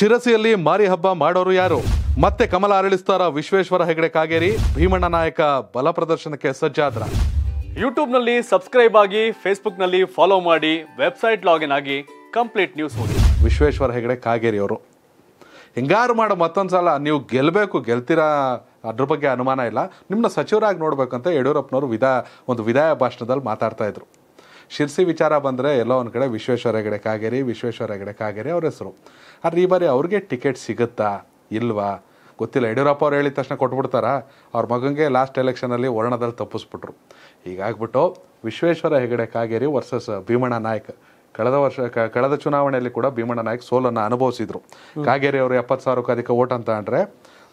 ಶಿರಸಿಯಲ್ಲಿ ಮಾರಿ ಹಬ್ಬ ಮಾಡೋರು ಯಾರು ಮತ್ತೆ ಕಮಲ ಅರಳಿಸ್ತಾರ ವಿಶ್ವೇಶ್ವರ ಹೆಗಡೆ ಕಾಗೇರಿ ಭೀಮಣ್ಣ ನಾಯಕ ಬಲ ಪ್ರದರ್ಶನಕ್ಕೆ ಸಜ್ಜಾದ್ರ ಯೂಟ್ಯೂಬ್ನಲ್ಲಿ ಸಬ್ಸ್ಕ್ರೈಬ್ ಆಗಿ ನಲ್ಲಿ ಫಾಲೋ ಮಾಡಿ ವೆಬ್ಸೈಟ್ ಲಾಗಿನ್ ಆಗಿ ಕಂಪ್ಲೀಟ್ ನ್ಯೂಸ್ ಓದಿ ವಿಶ್ವೇಶ್ವರ ಹೆಗಡೆ ಕಾಗೇರಿ ಅವರು ಹಿಂಗಾರು ಮಾಡೋ ಮತ್ತೊಂದು ಸಲ ನೀವು ಗೆಲ್ಲಬೇಕು ಗೆಲ್ತೀರಾ ಅದ್ರ ಬಗ್ಗೆ ಅನುಮಾನ ಇಲ್ಲ ನಿಮ್ಮನ್ನ ಸಚಿವರಾಗಿ ನೋಡ್ಬೇಕಂತ ಯಡಿಯೂರಪ್ಪನವರು ವಿದಾ ಒಂದು ವಿದಾಯ ಭಾಷಣದಲ್ಲಿ ಮಾತಾಡ್ತಾ ಇದ್ರು ಶಿರ್ಸಿ ವಿಚಾರ ಬಂದರೆ ಎಲ್ಲೋ ಒಂದು ಕಡೆ ವಿಶ್ವೇಶ್ವರ ಹೆಗಡೆ ಕಾಗೇರಿ ವಿಶ್ವೇಶ್ವರ ಹೆಗಡೆ ಕಾಗೇರಿ ಅವ್ರ ಹೆಸರು ಆದರೆ ಈ ಬಾರಿ ಅವ್ರಿಗೆ ಟಿಕೆಟ್ ಸಿಗುತ್ತಾ ಇಲ್ವಾ ಗೊತ್ತಿಲ್ಲ ಯಡಿಯೂರಪ್ಪ ಅವ್ರು ಹೇಳಿದ ತಕ್ಷಣ ಕೊಟ್ಬಿಡ್ತಾರಾ ಅವ್ರ ಮಗನಿಗೆ ಲಾಸ್ಟ್ ಎಲೆಕ್ಷನಲ್ಲಿ ವರ್ಣದಲ್ಲಿ ತಪ್ಪಿಸ್ಬಿಟ್ರು ಹೀಗಾಗ್ಬಿಟ್ಟು ವಿಶ್ವೇಶ್ವರ ಹೆಗಡೆ ಕಾಗೇರಿ ವರ್ಸಸ್ ಭೀಮಣ್ಣ ನಾಯಕ್ ಕಳೆದ ವರ್ಷ ಕಳೆದ ಚುನಾವಣೆಯಲ್ಲಿ ಕೂಡ ಭೀಮಣ್ಣ ನಾಯಕ್ ಸೋಲನ್ನು ಅನುಭವಿಸಿದ್ರು ಕಾಗೇರಿ ಅವರು ಎಪ್ಪತ್ತು ಸಾವಿರಕ್ಕೂ ಅಧಿಕ ಓಟ್ ಅಂತ ಅಂದರೆ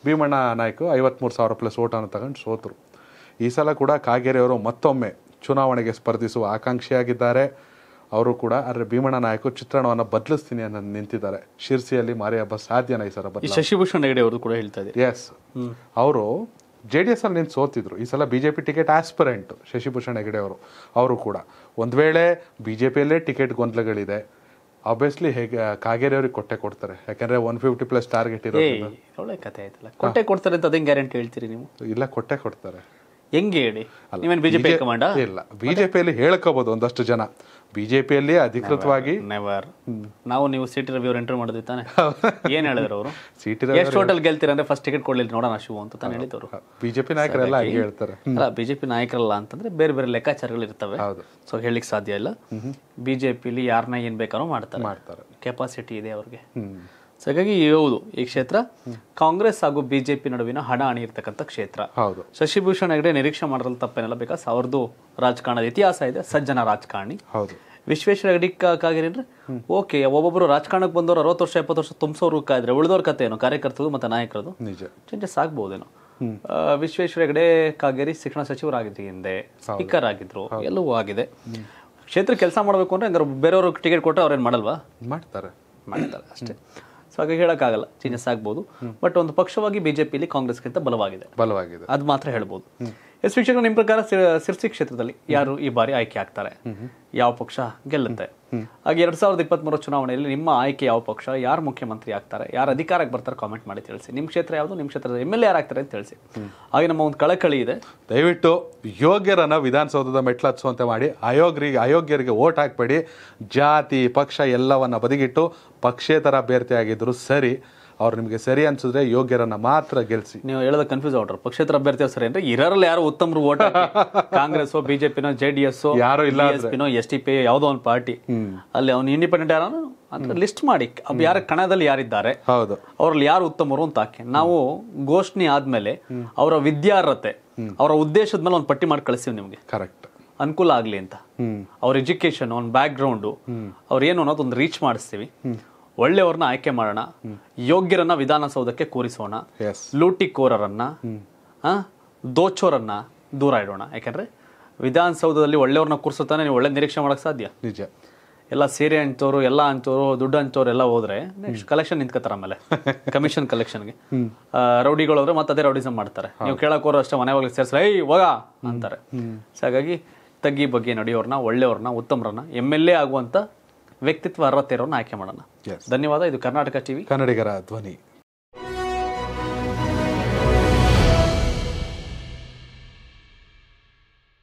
ಭೀಮಣ್ಣ ನಾಯ್ಕ ಐವತ್ತ್ಮೂರು ಸಾವಿರ ಪ್ಲಸ್ ಓಟನ್ನು ತಗೊಂಡು ಸೋತರು ಈ ಸಲ ಕೂಡ ಕಾಗೇರಿ ಅವರು ಮತ್ತೊಮ್ಮೆ ಚುನಾವಣೆಗೆ ಸ್ಪರ್ಧಿಸುವ ಆಕಾಂಕ್ಷಿಯಾಗಿದ್ದಾರೆ ಅವರು ಕೂಡ ಅರೆ ಭೀಮಣ್ಣ ನಾಯಕ ಚಿತ್ರಣವನ್ನು ಬದಲಿಸ್ತೀನಿ ಅನ್ನೋ ನಿಂತಿದ್ದಾರೆ ಶಿರ್ಸಿಯಲ್ಲಿ ಮಾರಿ ಹಬ್ಬ ಸಾಧ್ಯನ ಈ ಶಶಿಭೂಷಣ್ ಹೆಗಡೆ ಅವರು ಕೂಡ ಹೇಳ್ತಾ ಇದ್ದಾರೆ ಎಸ್ ಅವರು ಜೆ ಡಿ ಎಸ್ ಅಲ್ಲಿ ನಿಂತು ಸೋತಿದ್ರು ಈ ಸಲ B J P ticket aspirant Shashibhushan Hegde ಅವರು ಅವರು ಕೂಡ ಒಂದು ವೇಳೆ ಬಿ ಜೆ ಪಿಯಲ್ಲೇ ಟಿಕೆಟ್ ಗೊಂದಲಗಳಿದೆ ಆಬ್ವಿಯಸ್ಲಿ ಹೇಗೆ ಕಾಗೇರಿ ಅವ್ರಿಗೆ ಕೊಟ್ಟೆ ಕೊಡ್ತಾರೆ ಯಾಕಂದ್ರೆ ಒನ್ ಫಿಫ್ಟಿ ಪ್ಲಸ್ ಟಾರ್ಗೆಟ್ ಇರೋದು ಒಳ್ಳೆ ಕತೆ ಆಯ್ತಲ್ಲ ಕೊಟ್ಟೆ ಕೊಡ್ತಾರೆ ಅಂತ ಅದೇ ಗ್ಯಾರಂಟಿ ಹೇಳ್ತೀರಿ ನೀವು ಇಲ್ಲ ಕೊಟ್ಟೆ ಕೊಡ್ತಾರೆ ಹೆಂಗೆ ಹೇಳಿ ಬಿಜೆಪಿ ಇಲ್ಲ ಬಿಜೆಪಿಯಲ್ಲಿ ಹೇಳಕೋಬಹುದು ಒಂದಷ್ಟು ಜನ ಬಿಜೆಪಿಯಲ್ಲಿ ಅಧಿಕೃತವಾಗಿ ನಾವು ನೀವು ಸಿಟಿ ರವಿ ಎಂಟರ್ ಮಾಡಿದ್ವಿ ತಾನೆ ಏನ್ ಹೇಳಿದ್ರು ಅವರು ಸಿಟಿ ರವಿ ಎಷ್ಟು ಹೋಟೆಲ್ ಗೆಲ್ತೀರ ಅಂದ್ರೆ ಫಸ್ಟ್ ಟಿಕೆಟ್ ಕೊಡ್ಲಿಲ್ಲ ನೋಡೋಣ ಶಿವು ಅಂತ ತಾನು ಹೇಳಿದವರು ಬಿಜೆಪಿ ನಾಯಕರೆಲ್ಲ ಹಾಗೆ ಹೇಳ್ತಾರೆ ಅಲ್ಲ ಬಿಜೆಪಿ ನಾಯಕರಲ್ಲ ಅಂತಂದ್ರೆ ಬೇರೆ ಬೇರೆ ಲೆಕ್ಕಾಚಾರಗಳು ಇರ್ತವೆ ಸೊ ಹೇಳಲಿಕ್ಕೆ ಸಾಧ್ಯ ಇಲ್ಲ ಬಿಜೆಪಿಲಿ ಯಾರನ್ನ ಏನ್ ಬೇಕಾದ್ರೂ ಮಾಡ್ತಾರೆ ಮಾಡ್ತಾರೆ ಕೆಪಾಸಿಟಿ ಇದೆ ಅವ್ರಿಗೆ ಸೊ ಹಾಗಾಗಿ ಹೌದು ಈ ಕ್ಷೇತ್ರ ಕಾಂಗ್ರೆಸ್ ಹಾಗೂ ಬಿಜೆಪಿ ನಡುವಿನ ಹಣ ಇರ್ತಕ್ಕಂಥ ಕ್ಷೇತ್ರ ಹೌದು ಶಶಿಭೂಷಣ್ ಹೆಗ್ಡೆ ನಿರೀಕ್ಷೆ ಮಾಡೋದ್ರಲ್ಲಿ ತಪ್ಪೇನಲ್ಲ ಬಿಕಾಸ್ ಅವ್ರದ್ದು ರಾಜಕಾರಣದ ಇತಿಹಾಸ ಇದೆ ಸಜ್ಜನ ರಾಜಕಾರಣಿ ಹೌದು ವಿಶ್ವೇಶ್ವರ ಹೆಗಡಿ ಕಾಗಿರೇನ್ರಿ ಓಕೆ ಒಬ್ಬೊಬ್ಬರು ರಾಜಕಾರಣಕ್ಕೆ ಬಂದವರು ಅರವತ್ತು ವರ್ಷ ಎಪ್ಪತ್ತು ವರ್ಷ ತುಂಬಿಸೋರು ಕಾದ್ರೆ ಉಳಿದವ್ರ ಕಥೆ ಏನು ಕಾರ್ಯಕರ್ತರು ಮತ್ತು ನಾಯಕರದು ನಿಜ ಚೇಂಜಸ್ ಆಗ್ಬೋದೇನು ವಿಶ್ವೇಶ್ವರ ಹೆಗಡೆ ಕಾಗೇರಿ ಶಿಕ್ಷಣ ಸಚಿವರಾಗಿದ್ದು ಹಿಂದೆ ಸ್ಪೀಕರ್ ಆಗಿದ್ರು ಎಲ್ಲವೂ ಆಗಿದೆ ಕ್ಷೇತ್ರ ಕೆಲಸ ಮಾಡಬೇಕು ಅಂದ್ರೆ ಹಂಗಾರೆ ಬೇರೆಯವ್ರಿಗೆ ಟಿಕೆಟ್ ಕೊಟ್ಟರೆ ಅವ್ರೇನು ಮಾಡಲ್ವಾ ಮಾಡ್ತಾರೆ ಮಾಡ್ತಾರೆ ಅಷ್ಟೇ ಸೊ ಹಾಗಾಗಿ ಹೇಳಕ್ಕಾಗಲ್ಲ ಚೇಂಜಸ್ ಆಗ್ಬೋದು ಬಟ್ ಒಂದು ಪಕ್ಷವಾಗಿ ಬಿಜೆಪಿಲಿ ಕಾಂಗ್ರೆಸ್ಗಿಂತ ಬಲವಾಗಿದೆ ಬಲವಾಗಿದೆ ಅದು ಮಾತ್ರ ಹೇಳ್ಬೋದು ಎಸ್ ವೀಕ್ಷಕರು ನಿಮ್ಮ ಪ್ರಕಾರ ಸಿರ್ಸಿ ಕ್ಷೇತ್ರದಲ್ಲಿ ಯಾರು ಈ ಬಾರಿ ಆಯ್ಕೆ ಆಗ್ತಾರೆ ಯಾವ ಪಕ್ಷ ಗೆಲ್ಲುತ್ತೆ ಹಾಗೆ ಎರಡ್ ಸಾವಿರದ ಇಪ್ಪತ್ಮೂರು ಚುನಾವಣೆಯಲ್ಲಿ ನಿಮ್ಮ ಆಯ್ಕೆ ಯಾವ ಪಕ್ಷ ಯಾರು ಮುಖ್ಯಮಂತ್ರಿ ಆಗ್ತಾರೆ ಯಾರು ಅಧಿಕಾರಕ್ಕೆ ಬರ್ತಾರೆ ಕಾಮೆಂಟ್ ಮಾಡಿ ತಿಳಿಸಿ ನಿಮ್ಮ ಕ್ಷೇತ್ರ ಯಾವುದು ನಿಮ್ಮ ಕ್ಷೇತ್ರದ ಎಮ್ ಎಲ್ ಎ ಯಾರಾಗ್ತಾರೆ ಅಂತ ತಿಳಿಸಿ ಹಾಗೆ ನಮ್ಮ ಒಂದು ಕಳಕಳಿ ಇದೆ ದಯವಿಟ್ಟು ಯೋಗ್ಯರನ್ನ ವಿಧಾನಸೌಧದ ಮೆಟ್ಲು ಹಚ್ಚುವಂತೆ ಮಾಡಿ ಅಯೋಗ್ಯರಿಗೆ ಅಯೋಗ್ಯರಿಗೆ ಓಟ್ ಹಾಕಬೇಡಿ ಜಾತಿ ಪಕ್ಷ ಎಲ್ಲವನ್ನ ಬದಿಗಿಟ್ಟು ಪಕ್ಷೇತರ ಅಭ್ಯರ್ಥಿ ಆಗಿದ್ರು ಸರಿ ಅವ್ರು ನಿಮಗೆ ಸರಿ ಅನ್ಸಿದ್ರೆ ಯೋಗ್ಯರನ್ನ ಮಾತ್ರ ಗೆಲ್ಸಿ ನೀವು ಹೇಳೋದು ಕನ್ಫ್ಯೂಸ್ ಆಗ್ಬಿಟ್ರೆ ಪಕ್ಷೇತರ ಅಭ್ಯರ್ಥಿ ಸರಿ ಅಂದ್ರೆ ಇರರಲ್ಲಿ ಯಾರು ಉತ್ತಮರು ಓಟ್ ಕಾಂಗ್ರೆಸ್ ಬಿಜೆಪಿನೋ ಜೆ ಡಿ ಎಸ್ ಯಾರು ಇಲ್ಲ ಎಸ್ ಟಿ ಪಿ ಯಾವುದೋ ಒಂದು ಪಾರ್ಟಿ ಅಲ್ಲಿ ಅವ್ನು ಇಂಡಿಪೆಂಡೆಂಟ್ ಯಾರು ಲಿಸ್ಟ್ ಮಾಡಿ ಯಾರ ಕಣದಲ್ಲಿ ಯಾರಿದ್ದಾರೆ ಹೌದು ಅವ್ರಲ್ಲಿ ಯಾರು ಉತ್ತಮರು ಅಂತ ಹಾಕಿ ನಾವು ಘೋಷಣೆ ಆದ್ಮೇಲೆ ಅವರ ವಿದ್ಯಾರ್ಹತೆ ಅವರ ಉದ್ದೇಶದ ಮೇಲೆ ಒಂದು ಪಟ್ಟಿ ಮಾಡಿ ಕಳಿಸ್ತೀವಿ ನಿಮಗೆ ಕರೆಕ್ಟ್ ಅನುಕೂಲ ಆಗ್ಲಿ ಅಂತ ಅವ್ರ ಎಜುಕೇಶನ್ ಅವ್ನ ಬ್ಯಾಕ್ ಗ್ರೌಂಡು ಅವ್ರು ಏನು ಅನ್ನೋದು ಒಂದು ರೀಚ್ ಮಾಡಿಸ್ತೀವಿ ಒಳ್ಳೆಯವ್ರನ್ನ ಆಯ್ಕೆ ಮಾಡೋಣ ಯೋಗ್ಯರನ್ನ ವಿಧಾನಸೌಧಕ್ಕೆ ಕೂರಿಸೋಣ ಲೂಟಿಕೋರರನ್ನ ದೋಚೋರನ್ನ ದೂರ ಇಡೋಣ ಯಾಕಂದ್ರೆ ವಿಧಾನಸೌಧದಲ್ಲಿ ಒಳ್ಳೆಯವ್ರನ್ನ ಕೂರಿಸುತ್ತಾನೆ ನೀವು ಒಳ್ಳೆ ನಿರೀಕ್ಷೆ ಮಾಡಕ್ ಸಾಧ್ಯ ನಿಜ ಎಲ್ಲ ಸೀರೆ ಹಂಚೋರು ಎಲ್ಲ ಅಂಚೋರು ದುಡ್ಡು ಹಂಚೋರು ಎಲ್ಲ ಹೋದ್ರೆ ನೆಕ್ಸ್ಟ್ ಕಲೆಕ್ಷನ್ ನಿಂತ್ಕೋತಾರ ಆಮೇಲೆ ಕಮಿಷನ್ ಕಲೆಕ್ಷನ್ಗೆ ರೌಡಿಗಳು ಹೋದ್ರೆ ಮತ್ತೆ ಅದೇ ರೌಡಿಸಮ್ ಮಾಡ್ತಾರೆ ನೀವು ಕೇಳಕ್ ಅಷ್ಟೇ ಮನೆ ಒಳಗೆ ಸೇರಿಸ್ರೆ ಐ ಹೋಗ ಅಂತಾರೆ ಸೊ ಹಾಗಾಗಿ ತಗ್ಗಿ ಬಗ್ಗೆ ನಡೆಯೋರ್ನ ಒಳ್ಳೆಯವ್ರನ್ನ ಉತ್ತಮರನ್ನ ಎಮ್ ಎಲ್ ಎ ಆಗುವಂತ ವ್ಯಕ್ತಿತ್ವ ಅರ್ಹತೆ ಇರೋನ್ನ ಆಯ್ಕೆ ಮಾಡೋಣ ಧನ್ಯವಾದ ಇದು ಕರ್ನಾಟಕ ಟಿವಿ ಕನ್ನಡಿಗರ ಧ್ವನಿ